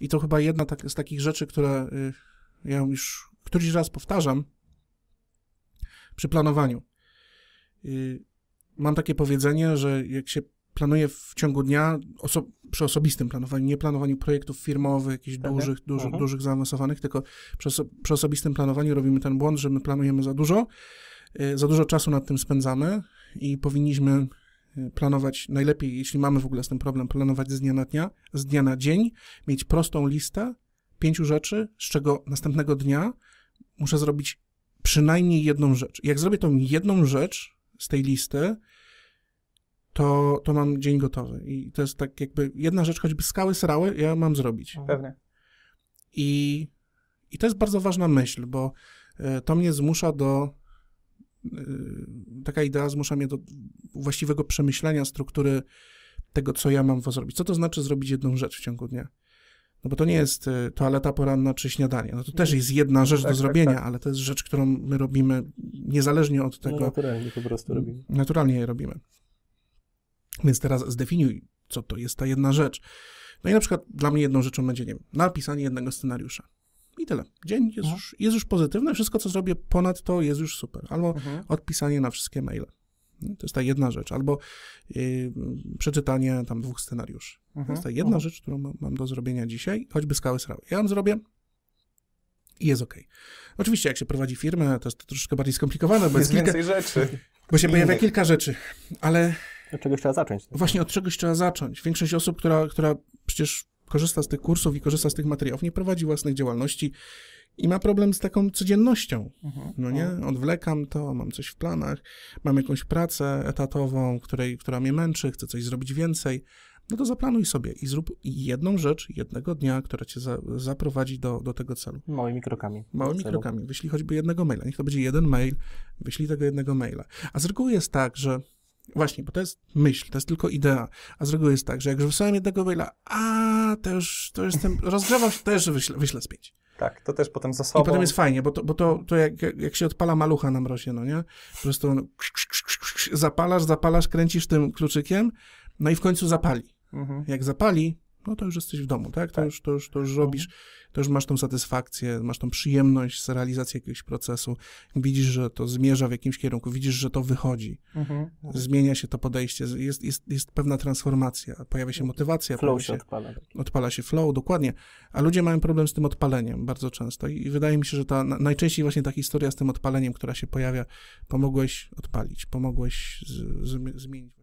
I to chyba jedna tak, z takich rzeczy, które y, ja już któryś raz powtarzam przy planowaniu. Y, mam takie powiedzenie, że jak się planuje w ciągu dnia, oso przy osobistym planowaniu, nie planowaniu projektów firmowych, jakichś dużych, dużych, mhm. dużych, zaawansowanych, tylko przy, oso przy, osobistym planowaniu robimy ten błąd, że my planujemy za dużo, y, za dużo czasu nad tym spędzamy i powinniśmy planować najlepiej, jeśli mamy w ogóle z tym problem, planować z dnia na dnia, z dnia na dzień, mieć prostą listę pięciu rzeczy, z czego następnego dnia muszę zrobić przynajmniej jedną rzecz. Jak zrobię tą jedną rzecz z tej listy, to, to mam dzień gotowy. I to jest tak jakby jedna rzecz, choćby skały srały, ja mam zrobić. Mhm. Pewnie. I, i to jest bardzo ważna myśl, bo e, to mnie zmusza do e, taka idea zmusza mnie do właściwego przemyślenia struktury tego, co ja mam zrobić. Co to znaczy zrobić jedną rzecz w ciągu dnia? No bo to nie jest y, toaleta poranna czy śniadanie. No to też jest jedna no rzecz tak, do tak, zrobienia, tak, tak. ale to jest rzecz, którą my robimy niezależnie od tego. No naturalnie po prostu mm, robimy. Naturalnie je robimy. Więc teraz zdefiniuj, co to jest ta jedna rzecz. No i na przykład dla mnie jedną rzeczą będzie, nie wiem, napisanie jednego scenariusza. I tyle. Dzień jest, mhm. już, jest już pozytywny, wszystko co zrobię ponad to jest już super. Albo mhm. odpisanie na wszystkie maile. No, to jest ta jedna rzecz. Albo yy, przeczytanie tam dwóch scenariuszy. To mhm. jest ta jedna mhm. rzecz, którą mam do zrobienia dzisiaj, choćby skały srały. Ja ją zrobię, i jest ok. Oczywiście, jak się prowadzi firmę, to jest to troszkę bardziej skomplikowane, bo jest, jest kilka, rzeczy. Bo się pojawia kilka rzeczy, ale. Od czegoś trzeba zacząć. Tak? Właśnie od czegoś trzeba zacząć. Większość osób, która, która przecież korzysta z tych kursów i korzysta z tych materiałów, nie prowadzi własnej działalności, i ma problem z taką codziennością. Mhm. No nie? Mhm. Odwlekam to, mam coś w planach, mam jakąś pracę etatową, której, która mnie męczy, chcę coś zrobić więcej. No to zaplanuj sobie i zrób jedną rzecz jednego dnia, która cię za, zaprowadzi do, do tego celu. Małymi krokami. Małymi krokami. Wyślij choćby jednego maila. Niech to będzie jeden mail, wyślij tego jednego maila. A z reguły jest tak, że Właśnie, bo to jest myśl, to jest tylko idea. A z reguły jest tak, że jak już wysłałem jednego maila, a to już, to jestem, rozgrzewam się, też wyślę, wyślę z pięć. Tak, to też potem za sobą. I potem jest fajnie, bo to, bo to, to jak, jak się odpala malucha na mrozie, no nie? Po prostu on zapalasz, zapalasz, kręcisz tym kluczykiem, no i w końcu zapali. Mhm. Jak zapali, no to już jesteś w domu, tak? To, tak. Już, to, już, to już mhm. robisz, to już masz tą satysfakcję, masz tą przyjemność z realizacji jakiegoś procesu, widzisz, że to zmierza w jakimś kierunku, widzisz, że to wychodzi, mhm. zmienia się to podejście, jest, jest, jest pewna transformacja, pojawia się motywacja. Flow się, odpala. Tak. Odpala się flow, dokładnie, a ludzie mają problem z tym odpaleniem bardzo często i wydaje mi się, że ta najczęściej właśnie ta historia z tym odpaleniem, która się pojawia, pomogłeś odpalić, pomogłeś z, z, zmienić.